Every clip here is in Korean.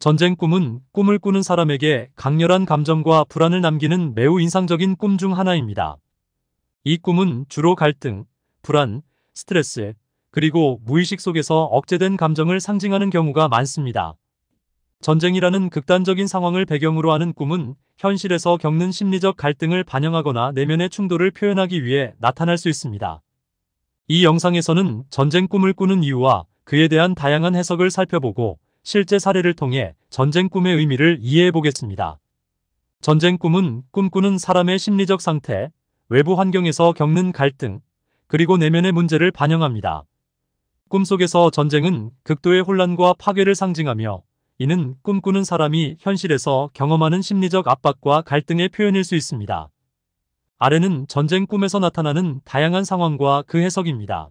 전쟁 꿈은 꿈을 꾸는 사람에게 강렬한 감정과 불안을 남기는 매우 인상적인 꿈 중 하나입니다. 이 꿈은 주로 갈등, 불안, 스트레스, 그리고 무의식 속에서 억제된 감정을 상징하는 경우가 많습니다. 전쟁이라는 극단적인 상황을 배경으로 하는 꿈은 현실에서 겪는 심리적 갈등을 반영하거나 내면의 충돌을 표현하기 위해 나타날 수 있습니다. 이 영상에서는 전쟁 꿈을 꾸는 이유와 그에 대한 다양한 해석을 살펴보고 실제 사례를 통해 전쟁 꿈의 의미를 이해해 보겠습니다. 전쟁 꿈은 꿈꾸는 사람의 심리적 상태, 외부 환경에서 겪는 갈등, 그리고 내면의 문제를 반영합니다. 꿈속에서 전쟁은 극도의 혼란과 파괴를 상징하며 이는 꿈꾸는 사람이 현실에서 경험하는 심리적 압박과 갈등의 표현일 수 있습니다. 아래는 전쟁 꿈에서 나타나는 다양한 상황과 그 해석입니다.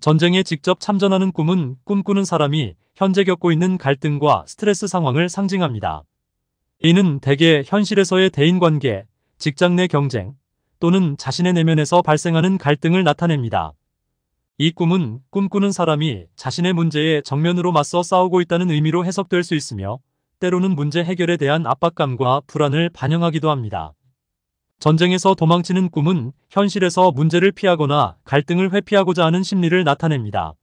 전쟁에 직접 참전하는 꿈은 꿈꾸는 사람이 현재 겪고 있는 갈등과 스트레스 상황을 상징합니다. 이는 대개 현실에서의 대인관계, 직장 내 경쟁 또는 자신의 내면에서 발생하는 갈등을 나타냅니다. 이 꿈은 꿈꾸는 사람이 자신의 문제에 정면으로 맞서 싸우고 있다는 의미로 해석될 수 있으며 때로는 문제 해결에 대한 압박감과 불안을 반영하기도 합니다. 전쟁에서 도망치는 꿈은 현실에서 문제를 피하거나 갈등을 회피하고자 하는 심리를 나타냅니다.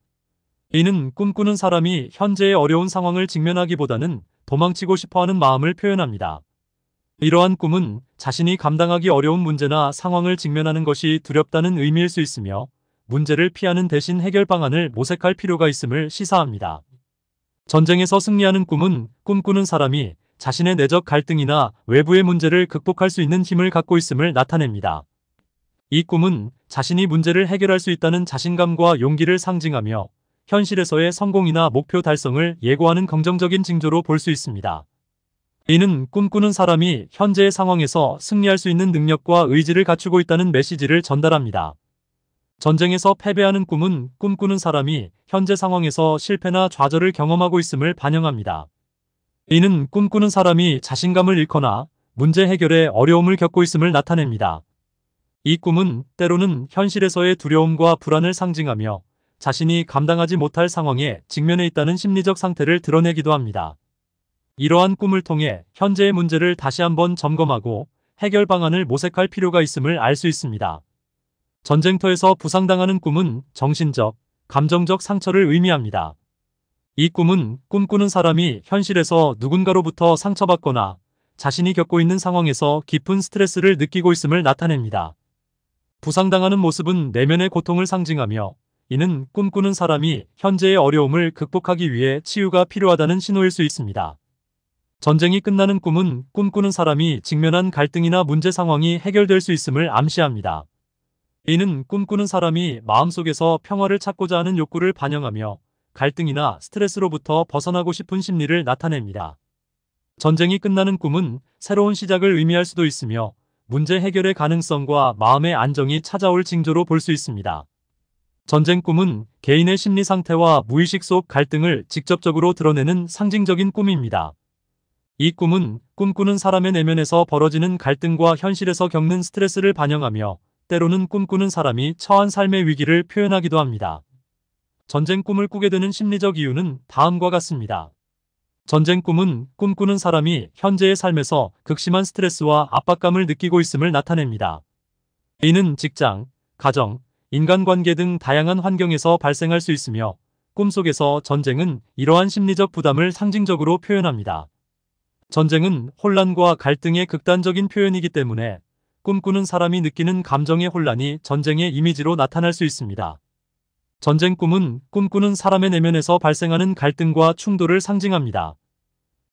이는 꿈꾸는 사람이 현재의 어려운 상황을 직면하기보다는 도망치고 싶어하는 마음을 표현합니다. 이러한 꿈은 자신이 감당하기 어려운 문제나 상황을 직면하는 것이 두렵다는 의미일 수 있으며 문제를 피하는 대신 해결 방안을 모색할 필요가 있음을 시사합니다. 전쟁에서 승리하는 꿈은 꿈꾸는 사람이 자신의 내적 갈등이나 외부의 문제를 극복할 수 있는 힘을 갖고 있음을 나타냅니다. 이 꿈은 자신이 문제를 해결할 수 있다는 자신감과 용기를 상징하며 현실에서의 성공이나 목표 달성을 예고하는 긍정적인 징조로 볼 수 있습니다. 이는 꿈꾸는 사람이 현재의 상황에서 승리할 수 있는 능력과 의지를 갖추고 있다는 메시지를 전달합니다. 전쟁에서 패배하는 꿈은 꿈꾸는 사람이 현재 상황에서 실패나 좌절을 경험하고 있음을 반영합니다. 이는 꿈꾸는 사람이 자신감을 잃거나 문제 해결에 어려움을 겪고 있음을 나타냅니다. 이 꿈은 때로는 현실에서의 두려움과 불안을 상징하며 자신이 감당하지 못할 상황에 직면해 있다는 심리적 상태를 드러내기도 합니다. 이러한 꿈을 통해 현재의 문제를 다시 한번 점검하고 해결 방안을 모색할 필요가 있음을 알 수 있습니다. 전쟁터에서 부상당하는 꿈은 정신적, 감정적 상처를 의미합니다. 이 꿈은 꿈꾸는 사람이 현실에서 누군가로부터 상처받거나 자신이 겪고 있는 상황에서 깊은 스트레스를 느끼고 있음을 나타냅니다. 부상당하는 모습은 내면의 고통을 상징하며 이는 꿈꾸는 사람이 현재의 어려움을 극복하기 위해 치유가 필요하다는 신호일 수 있습니다. 전쟁이 끝나는 꿈은 꿈꾸는 사람이 직면한 갈등이나 문제 상황이 해결될 수 있음을 암시합니다. 이는 꿈꾸는 사람이 마음속에서 평화를 찾고자 하는 욕구를 반영하며 갈등이나 스트레스로부터 벗어나고 싶은 심리를 나타냅니다. 전쟁이 끝나는 꿈은 새로운 시작을 의미할 수도 있으며 문제 해결의 가능성과 마음의 안정이 찾아올 징조로 볼 수 있습니다. 전쟁 꿈은 개인의 심리 상태와 무의식 속 갈등을 직접적으로 드러내는 상징적인 꿈입니다. 이 꿈은 꿈꾸는 사람의 내면에서 벌어지는 갈등과 현실에서 겪는 스트레스를 반영하며 때로는 꿈꾸는 사람이 처한 삶의 위기를 표현하기도 합니다. 전쟁 꿈을 꾸게 되는 심리적 이유는 다음과 같습니다. 전쟁 꿈은 꿈꾸는 사람이 현재의 삶에서 극심한 스트레스와 압박감을 느끼고 있음을 나타냅니다. 이는 직장, 가정, 인간관계 등 다양한 환경에서 발생할 수 있으며 꿈속에서 전쟁은 이러한 심리적 부담을 상징적으로 표현합니다. 전쟁은 혼란과 갈등의 극단적인 표현이기 때문에 꿈꾸는 사람이 느끼는 감정의 혼란이 전쟁의 이미지로 나타날 수 있습니다. 전쟁 꿈은 꿈꾸는 사람의 내면에서 발생하는 갈등과 충돌을 상징합니다.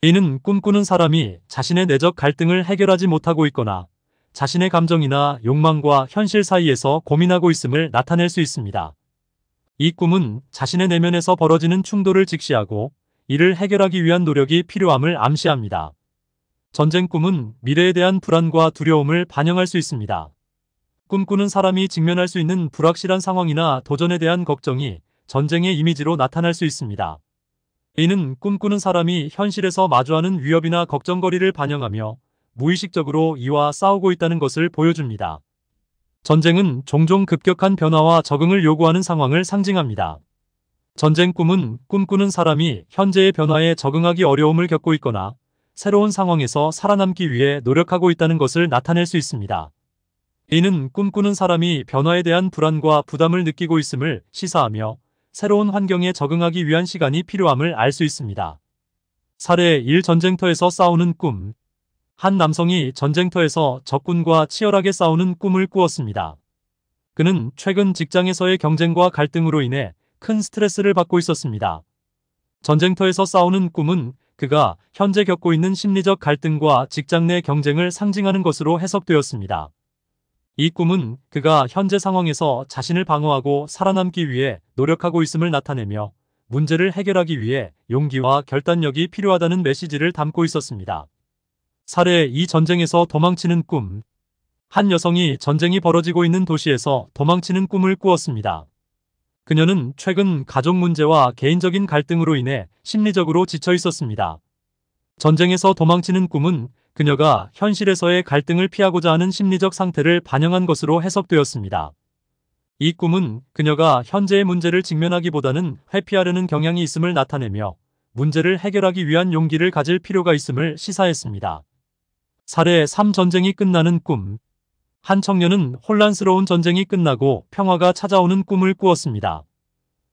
이는 꿈꾸는 사람이 자신의 내적 갈등을 해결하지 못하고 있거나 자신의 감정이나 욕망과 현실 사이에서 고민하고 있음을 나타낼 수 있습니다. 이 꿈은 자신의 내면에서 벌어지는 충돌을 직시하고 이를 해결하기 위한 노력이 필요함을 암시합니다. 전쟁 꿈은 미래에 대한 불안과 두려움을 반영할 수 있습니다. 꿈꾸는 사람이 직면할 수 있는 불확실한 상황이나 도전에 대한 걱정이 전쟁의 이미지로 나타날 수 있습니다. 이는 꿈꾸는 사람이 현실에서 마주하는 위협이나 걱정거리를 반영하며 무의식적으로 이와 싸우고 있다는 것을 보여줍니다. 전쟁은 종종 급격한 변화와 적응을 요구하는 상황을 상징합니다. 전쟁 꿈은 꿈꾸는 사람이 현재의 변화에 적응하기 어려움을 겪고 있거나 새로운 상황에서 살아남기 위해 노력하고 있다는 것을 나타낼 수 있습니다. 이는 꿈꾸는 사람이 변화에 대한 불안과 부담을 느끼고 있음을 시사하며 새로운 환경에 적응하기 위한 시간이 필요함을 알 수 있습니다. 사례 1 전쟁터에서 싸우는 꿈 한 남성이 전쟁터에서 적군과 치열하게 싸우는 꿈을 꾸었습니다. 그는 최근 직장에서의 경쟁과 갈등으로 인해 큰 스트레스를 받고 있었습니다. 전쟁터에서 싸우는 꿈은 그가 현재 겪고 있는 심리적 갈등과 직장 내 경쟁을 상징하는 것으로 해석되었습니다. 이 꿈은 그가 현재 상황에서 자신을 방어하고 살아남기 위해 노력하고 있음을 나타내며 문제를 해결하기 위해 용기와 결단력이 필요하다는 메시지를 담고 있었습니다. 사례 이 전쟁에서 도망치는 꿈. 한 여성이 전쟁이 벌어지고 있는 도시에서 도망치는 꿈을 꾸었습니다. 그녀는 최근 가족 문제와 개인적인 갈등으로 인해 심리적으로 지쳐 있었습니다. 전쟁에서 도망치는 꿈은 그녀가 현실에서의 갈등을 피하고자 하는 심리적 상태를 반영한 것으로 해석되었습니다. 이 꿈은 그녀가 현재의 문제를 직면하기보다는 회피하려는 경향이 있음을 나타내며 문제를 해결하기 위한 용기를 가질 필요가 있음을 시사했습니다. 사례 3전쟁이 끝나는 꿈 한 청년은 혼란스러운 전쟁이 끝나고 평화가 찾아오는 꿈을 꾸었습니다.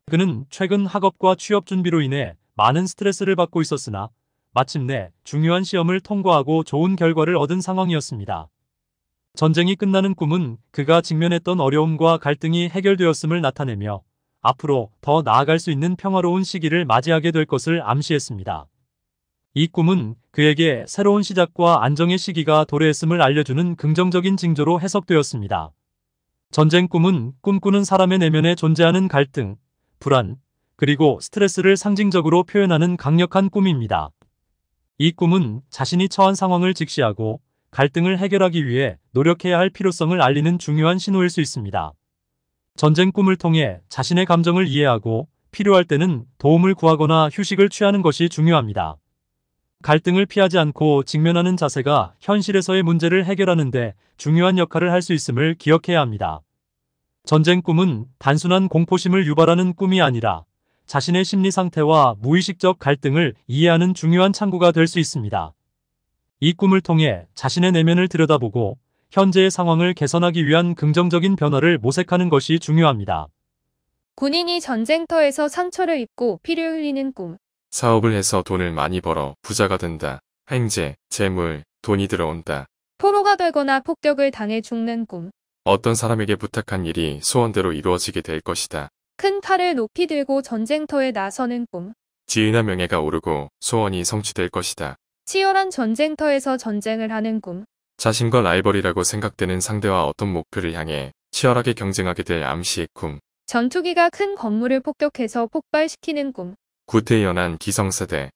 그는 최근 학업과 취업 준비로 인해 많은 스트레스를 받고 있었으나 마침내 중요한 시험을 통과하고 좋은 결과를 얻은 상황이었습니다. 전쟁이 끝나는 꿈은 그가 직면했던 어려움과 갈등이 해결되었음을 나타내며 앞으로 더 나아갈 수 있는 평화로운 시기를 맞이하게 될 것을 암시했습니다. 이 꿈은 그에게 새로운 시작과 안정의 시기가 도래했음을 알려주는 긍정적인 징조로 해석되었습니다. 전쟁 꿈은 꿈꾸는 사람의 내면에 존재하는 갈등, 불안, 그리고 스트레스를 상징적으로 표현하는 강력한 꿈입니다. 이 꿈은 자신이 처한 상황을 직시하고 갈등을 해결하기 위해 노력해야 할 필요성을 알리는 중요한 신호일 수 있습니다. 전쟁 꿈을 통해 자신의 감정을 이해하고 필요할 때는 도움을 구하거나 휴식을 취하는 것이 중요합니다. 갈등을 피하지 않고 직면하는 자세가 현실에서의 문제를 해결하는 데 중요한 역할을 할 수 있음을 기억해야 합니다. 전쟁 꿈은 단순한 공포심을 유발하는 꿈이 아니라 자신의 심리 상태와 무의식적 갈등을 이해하는 중요한 창구가 될 수 있습니다. 이 꿈을 통해 자신의 내면을 들여다보고 현재의 상황을 개선하기 위한 긍정적인 변화를 모색하는 것이 중요합니다. 군인이 전쟁터에서 상처를 입고 피를 흘리는 꿈. 사업을 해서 돈을 많이 벌어 부자가 된다. 행제, 재물, 돈이 들어온다. 포로가 되거나 폭격을 당해 죽는 꿈. 어떤 사람에게 부탁한 일이 소원대로 이루어지게 될 것이다. 큰 칼을 높이 들고 전쟁터에 나서는 꿈. 지은한 명예가 오르고 소원이 성취될 것이다. 치열한 전쟁터에서 전쟁을 하는 꿈. 자신과 라이벌이라고 생각되는 상대와 어떤 목표를 향해 치열하게 경쟁하게 될 암시의 꿈. 전투기가 큰 건물을 폭격해서 폭발시키는 꿈. 구태의 연한 기성세대,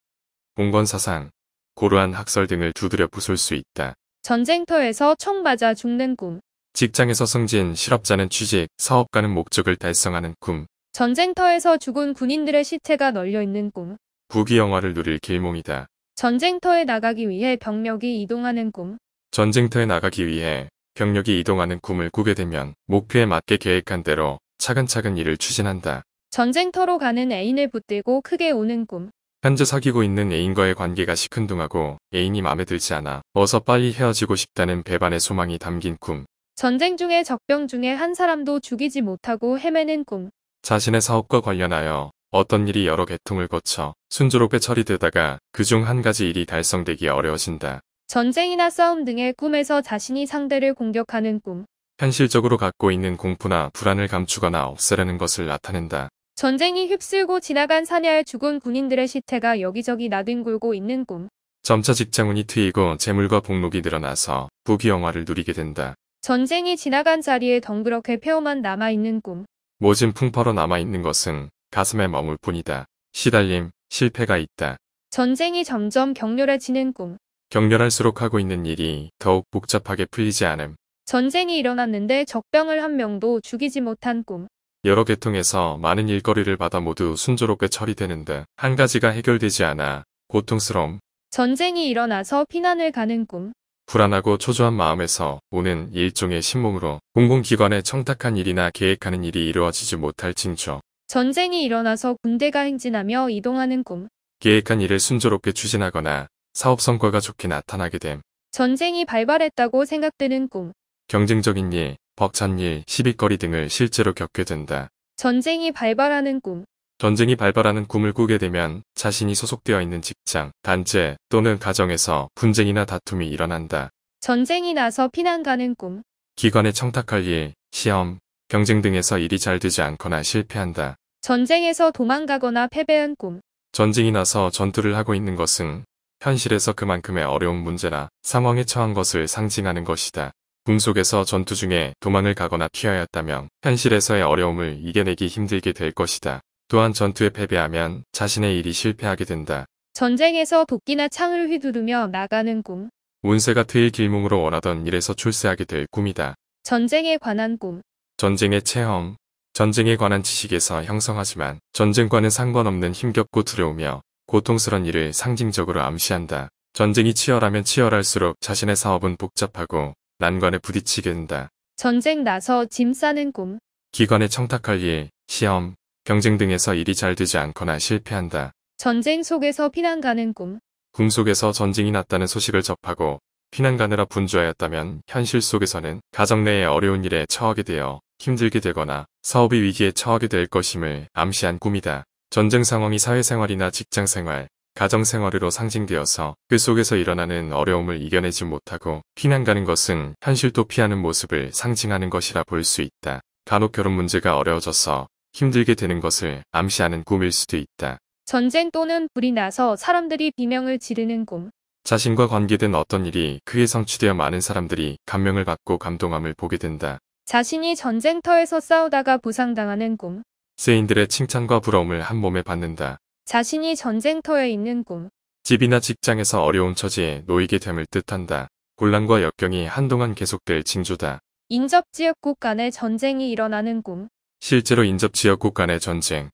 봉건사상, 고루한 학설 등을 두드려 부술 수 있다. 전쟁터에서 총 맞아 죽는 꿈. 직장에서 승진, 실업자는 취직, 사업가는 목적을 달성하는 꿈. 전쟁터에서 죽은 군인들의 시체가 널려있는 꿈. 부귀영화를 누릴 길몽이다. 전쟁터에 나가기 위해 병력이 이동하는 꿈. 전쟁터에 나가기 위해 병력이 이동하는 꿈을 꾸게 되면 목표에 맞게 계획한 대로 차근차근 일을 추진한다. 전쟁터로 가는 애인을 붙들고 크게 우는 꿈. 현재 사귀고 있는 애인과의 관계가 시큰둥하고 애인이 마음에 들지 않아 어서 빨리 헤어지고 싶다는 배반의 소망이 담긴 꿈. 전쟁 중에 적병 중에 한 사람도 죽이지 못하고 헤매는 꿈. 자신의 사업과 관련하여 어떤 일이 여러 계통을 거쳐 순조롭게 처리되다가 그 중 한 가지 일이 달성되기 어려워진다. 전쟁이나 싸움 등의 꿈에서 자신이 상대를 공격하는 꿈. 현실적으로 갖고 있는 공포나 불안을 감추거나 없애려는 것을 나타낸다. 전쟁이 휩쓸고 지나간 사냐에 죽은 군인들의 시체가 여기저기 나뒹굴고 있는 꿈. 점차 직장운이 트이고 재물과 복록이 늘어나서 부귀영화를 누리게 된다. 전쟁이 지나간 자리에 덩그렇게 폐허만 남아있는 꿈. 모진 풍파로 남아있는 것은 가슴에 머물 뿐이다. 시달림, 실패가 있다. 전쟁이 점점 격렬해지는 꿈. 격렬할수록 하고 있는 일이 더욱 복잡하게 풀리지 않음. 전쟁이 일어났는데 적병을 한 명도 죽이지 못한 꿈. 여러 계통에서 많은 일거리를 받아 모두 순조롭게 처리되는데 한 가지가 해결되지 않아 고통스러움. 전쟁이 일어나서 피난을 가는 꿈. 불안하고 초조한 마음에서 오는 일종의 신몽으로 공공기관에 청탁한 일이나 계획하는 일이 이루어지지 못할 징조. 전쟁이 일어나서 군대가 행진하며 이동하는 꿈. 계획한 일을 순조롭게 추진하거나 사업 성과가 좋게 나타나게 됨. 전쟁이 발발했다고 생각되는 꿈. 경쟁적인 일, 벅찬 일, 시비거리 등을 실제로 겪게 된다. 전쟁이 발발하는 꿈. 전쟁이 발발하는 꿈을 꾸게 되면 자신이 소속되어 있는 직장, 단체 또는 가정에서 분쟁이나 다툼이 일어난다. 전쟁이 나서 피난 가는 꿈. 기관에 청탁할 일, 시험, 경쟁 등에서 일이 잘 되지 않거나 실패한다. 전쟁에서 도망가거나 패배한 꿈. 전쟁이 나서 전투를 하고 있는 것은 현실에서 그만큼의 어려운 문제나 상황에 처한 것을 상징하는 것이다. 꿈속에서 전투 중에 도망을 가거나 피하였다면 현실에서의 어려움을 이겨내기 힘들게 될 것이다. 또한 전투에 패배하면 자신의 일이 실패하게 된다. 전쟁에서 도끼나 창을 휘두르며 나가는 꿈. 운세가 퇴일 길몽으로 원하던 일에서 출세하게 될 꿈이다. 전쟁에 관한 꿈. 전쟁의 체험. 전쟁에 관한 지식에서 형성하지만 전쟁과는 상관없는 힘겹고 두려우며 고통스런 일을 상징적으로 암시한다. 전쟁이 치열하면 치열할수록 자신의 사업은 복잡하고 난관에 부딪히게 된다. 전쟁 나서 짐 싸는 꿈. 기관에 청탁할 일, 시험, 경쟁 등에서 일이 잘 되지 않거나 실패한다. 전쟁 속에서 피난가는 꿈. 꿈 속에서 전쟁이 났다는 소식을 접하고 피난가느라 분주하였다면 현실 속에서는 가정 내의 어려운 일에 처하게 되어 힘들게 되거나 사업이 위기에 처하게 될 것임을 암시한 꿈이다. 전쟁 상황이 사회생활이나 직장생활, 가정생활으로 상징되어서 그 속에서 일어나는 어려움을 이겨내지 못하고 피난가는 것은 현실도 피하는 모습을 상징하는 것이라 볼 수 있다. 간혹 결혼 문제가 어려워져서 힘들게 되는 것을 암시하는 꿈일 수도 있다. 전쟁 또는 불이 나서 사람들이 비명을 지르는 꿈. 자신과 관계된 어떤 일이 크게 성취되어 많은 사람들이 감명을 받고 감동함을 보게 된다. 자신이 전쟁터에서 싸우다가 부상당하는 꿈. 세인들의 칭찬과 부러움을 한 몸에 받는다. 자신이 전쟁터에 있는 꿈. 집이나 직장에서 어려운 처지에 놓이게 됨을 뜻한다. 곤란과 역경이 한동안 계속될 징조다. 인접 지역국 간의 전쟁이 일어나는 꿈. 실제로 인접 지역국 간의 전쟁,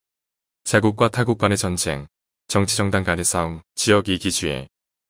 자국과 타국 간의 전쟁, 정치정당 간의 싸움, 지역 이기주의,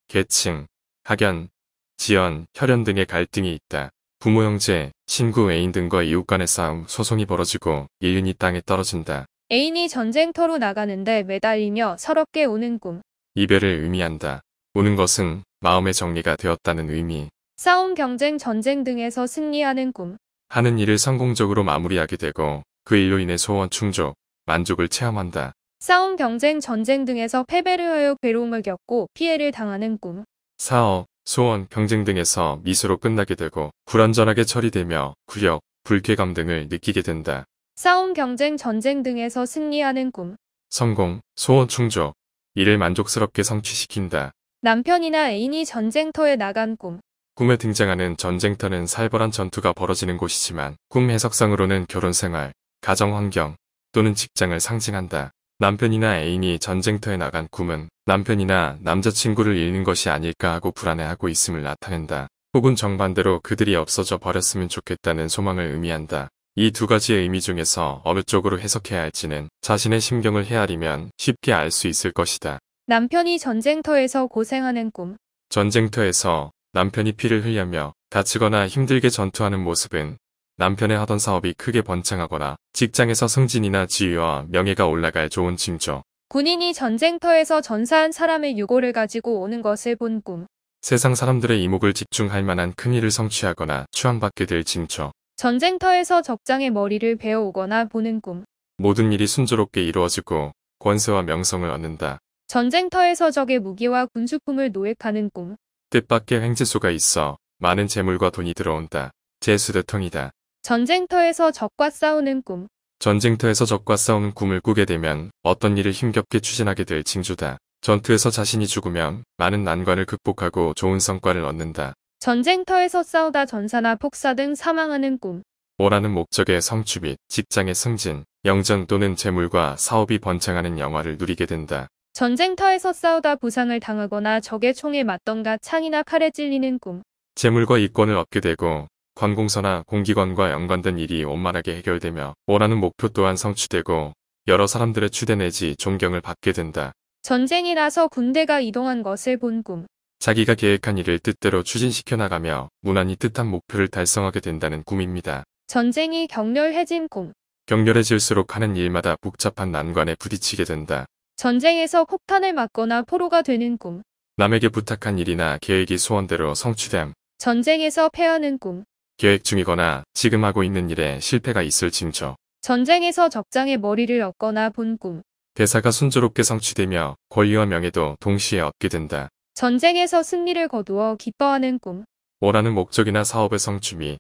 계층, 학연, 지연, 혈연 등의 갈등이 있다. 부모 형제, 친구 애인 등과 이웃 간의 싸움, 소송이 벌어지고 이윤이 땅에 떨어진다. 애인이 전쟁터로 나가는데 매달리며 서럽게 우는 꿈. 이별을 의미한다. 우는 것은 마음의 정리가 되었다는 의미. 싸움, 경쟁, 전쟁 등에서 승리하는 꿈. 하는 일을 성공적으로 마무리하게 되고 그 일로 인해 소원 충족, 만족을 체험한다. 싸움, 경쟁, 전쟁 등에서 패배를 하여 괴로움을 겪고 피해를 당하는 꿈. 사업, 소원, 경쟁 등에서 미소로 끝나게 되고 불완전하게 처리되며 구욕 불쾌감 등을 느끼게 된다. 싸움, 경쟁, 전쟁 등에서 승리하는 꿈. 성공, 소원 충족, 이를 만족스럽게 성취시킨다. 남편이나 애인이 전쟁터에 나간 꿈. 꿈에 등장하는 전쟁터는 살벌한 전투가 벌어지는 곳이지만 꿈 해석상으로는 결혼 생활, 가정환경 또는 직장을 상징한다. 남편이나 애인이 전쟁터에 나간 꿈은 남편이나 남자친구를 잃는 것이 아닐까 하고 불안해하고 있음을 나타낸다. 혹은 정반대로 그들이 없어져 버렸으면 좋겠다는 소망을 의미한다. 이 두 가지의 의미 중에서 어느 쪽으로 해석해야 할지는 자신의 심경을 헤아리면 쉽게 알 수 있을 것이다. 남편이 전쟁터에서 고생하는 꿈. 전쟁터에서 남편이 피를 흘려며 다치거나 힘들게 전투하는 모습은 남편의 하던 사업이 크게 번창하거나 직장에서 승진이나 지위와 명예가 올라갈 좋은 징조. 군인이 전쟁터에서 전사한 사람의 유골을 가지고 오는 것을 본 꿈. 세상 사람들의 이목을 집중할 만한 큰일을 성취하거나 추앙받게 될 징조. 전쟁터에서 적장의 머리를 베어오거나 보는 꿈. 모든 일이 순조롭게 이루어지고 권세와 명성을 얻는다. 전쟁터에서 적의 무기와 군수품을 노획하는 꿈. 뜻밖의 횡재수가 있어 많은 재물과 돈이 들어온다. 재수대통이다 전쟁터에서 적과 싸우는 꿈. 전쟁터에서 적과 싸우는 꿈을 꾸게 되면 어떤 일을 힘겹게 추진하게 될 징조다. 전투에서 자신이 죽으면 많은 난관을 극복하고 좋은 성과를 얻는다. 전쟁터에서 싸우다 전사나 폭사 등 사망하는 꿈. 원하는 목적의 성취 및 직장의 승진, 영전 또는 재물과 사업이 번창하는 영화를 누리게 된다. 전쟁터에서 싸우다 부상을 당하거나 적의 총에 맞던가 창이나 칼에 찔리는 꿈. 재물과 이권을 얻게 되고 관공서나 공기관과 연관된 일이 원만하게 해결되며 원하는 목표 또한 성취되고 여러 사람들의 추대 내지 존경을 받게 된다. 전쟁이라서 군대가 이동한 것을 본 꿈. 자기가 계획한 일을 뜻대로 추진시켜 나가며 무난히 뜻한 목표를 달성하게 된다는 꿈입니다. 전쟁이 격렬해진 꿈. 격렬해질수록 하는 일마다 복잡한 난관에 부딪히게 된다. 전쟁에서 폭탄을 맞거나 포로가 되는 꿈. 남에게 부탁한 일이나 계획이 소원대로 성취됨. 전쟁에서 패하는 꿈. 계획 중이거나 지금 하고 있는 일에 실패가 있을 징조. 전쟁에서 적장의 머리를 얻거나 본 꿈. 대사가 순조롭게 성취되며 권리와 명예도 동시에 얻게 된다. 전쟁에서 승리를 거두어 기뻐하는 꿈. 원하는 목적이나 사업의 성취및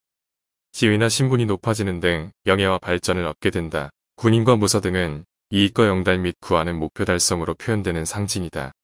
지위나 신분이 높아지는 등 영예와 발전을 얻게 된다. 군인과 무사 등은 이익과 영달 및 구하는 목표 달성으로 표현되는 상징이다.